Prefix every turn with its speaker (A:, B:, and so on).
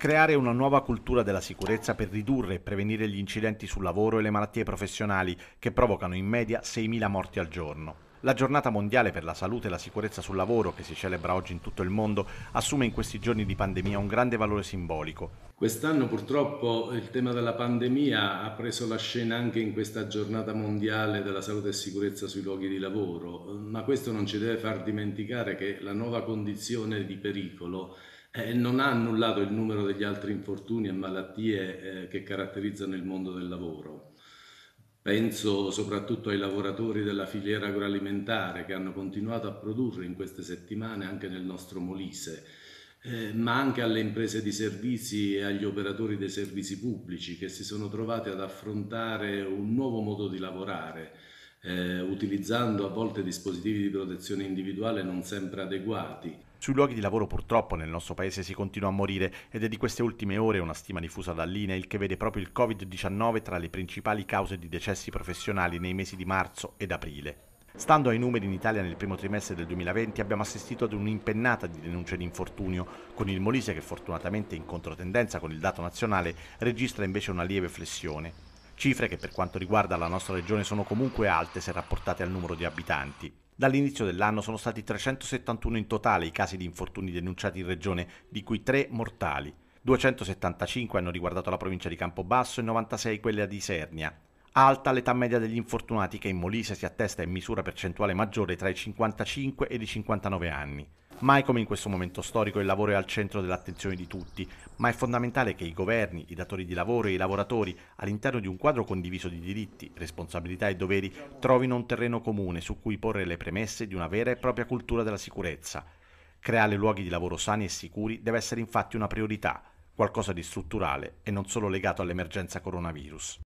A: creare una nuova cultura della sicurezza per ridurre e prevenire gli incidenti sul lavoro e le malattie professionali che provocano in media 6.000 morti al giorno. La giornata mondiale per la salute e la sicurezza sul lavoro, che si celebra oggi in tutto il mondo, assume in questi giorni di pandemia un grande valore
B: simbolico. Quest'anno purtroppo il tema della pandemia ha preso la scena anche in questa giornata mondiale della salute e sicurezza sui luoghi di lavoro, ma questo non ci deve far dimenticare che la nuova condizione di pericolo eh, non ha annullato il numero degli altri infortuni e malattie eh, che caratterizzano il mondo del lavoro. Penso soprattutto ai lavoratori della filiera agroalimentare che hanno continuato a produrre in queste settimane anche nel nostro Molise, eh, ma anche alle imprese di servizi e agli operatori dei servizi pubblici che si sono trovati ad affrontare un nuovo modo di lavorare, eh, utilizzando a volte dispositivi di protezione individuale non sempre adeguati. Sui luoghi di lavoro purtroppo nel nostro paese si continua a morire ed è di
A: queste ultime ore una stima diffusa dall'INEIL che vede proprio il Covid-19 tra le principali cause di decessi professionali nei mesi di marzo ed aprile. Stando ai numeri in Italia nel primo trimestre del 2020 abbiamo assistito ad un'impennata di denunce di infortunio, con il Molise che fortunatamente in controtendenza con il dato nazionale registra invece una lieve flessione cifre che per quanto riguarda la nostra regione sono comunque alte se rapportate al numero di abitanti. Dall'inizio dell'anno sono stati 371 in totale i casi di infortuni denunciati in regione, di cui 3 mortali. 275 hanno riguardato la provincia di Campobasso e 96 quella di Isernia alta l'età media degli infortunati che in Molise si attesta in misura percentuale maggiore tra i 55 ed i 59 anni. Mai come in questo momento storico il lavoro è al centro dell'attenzione di tutti, ma è fondamentale che i governi, i datori di lavoro e i lavoratori, all'interno di un quadro condiviso di diritti, responsabilità e doveri, trovino un terreno comune su cui porre le premesse di una vera e propria cultura della sicurezza. Creare luoghi di lavoro sani e sicuri deve essere infatti una priorità, qualcosa di strutturale e non solo legato all'emergenza coronavirus.